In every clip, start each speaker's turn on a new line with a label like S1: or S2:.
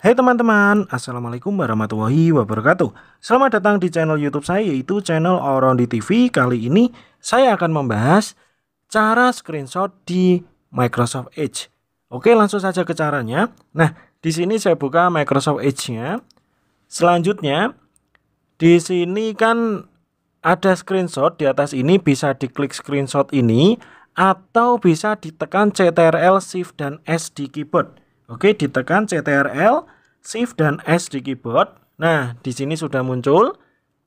S1: Hai hey teman-teman, Assalamualaikum warahmatullahi wabarakatuh Selamat datang di channel youtube saya yaitu channel Orondi TV Kali ini saya akan membahas cara screenshot di Microsoft Edge Oke langsung saja ke caranya Nah di sini saya buka Microsoft Edge-nya Selanjutnya di sini kan ada screenshot di atas ini bisa diklik screenshot ini atau bisa ditekan CTRL Shift dan S di keyboard. Oke, ditekan CTRL, Shift dan S di keyboard. Nah, di sini sudah muncul.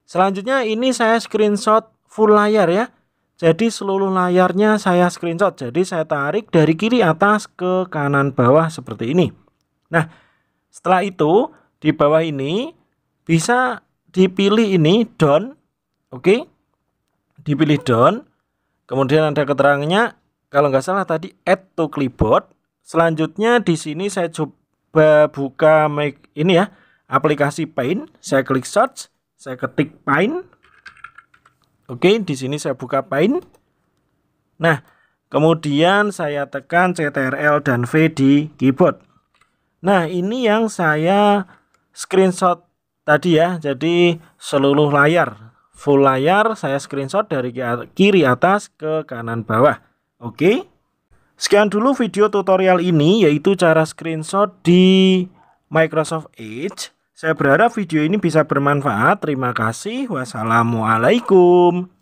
S1: Selanjutnya ini saya screenshot full layar ya. Jadi seluruh layarnya saya screenshot. Jadi saya tarik dari kiri atas ke kanan bawah seperti ini. Nah, setelah itu di bawah ini bisa dipilih ini down. Oke. Dipilih down. Kemudian ada keterangannya kalau nggak salah tadi add to clipboard selanjutnya di sini saya coba buka make ini ya aplikasi Paint saya klik search saya ketik Paint oke di sini saya buka Paint nah kemudian saya tekan CTRL dan V di keyboard nah ini yang saya screenshot tadi ya jadi seluruh layar full layar saya screenshot dari kiri atas ke kanan bawah oke Sekian dulu video tutorial ini yaitu cara screenshot di Microsoft Edge. Saya berharap video ini bisa bermanfaat. Terima kasih. Wassalamualaikum.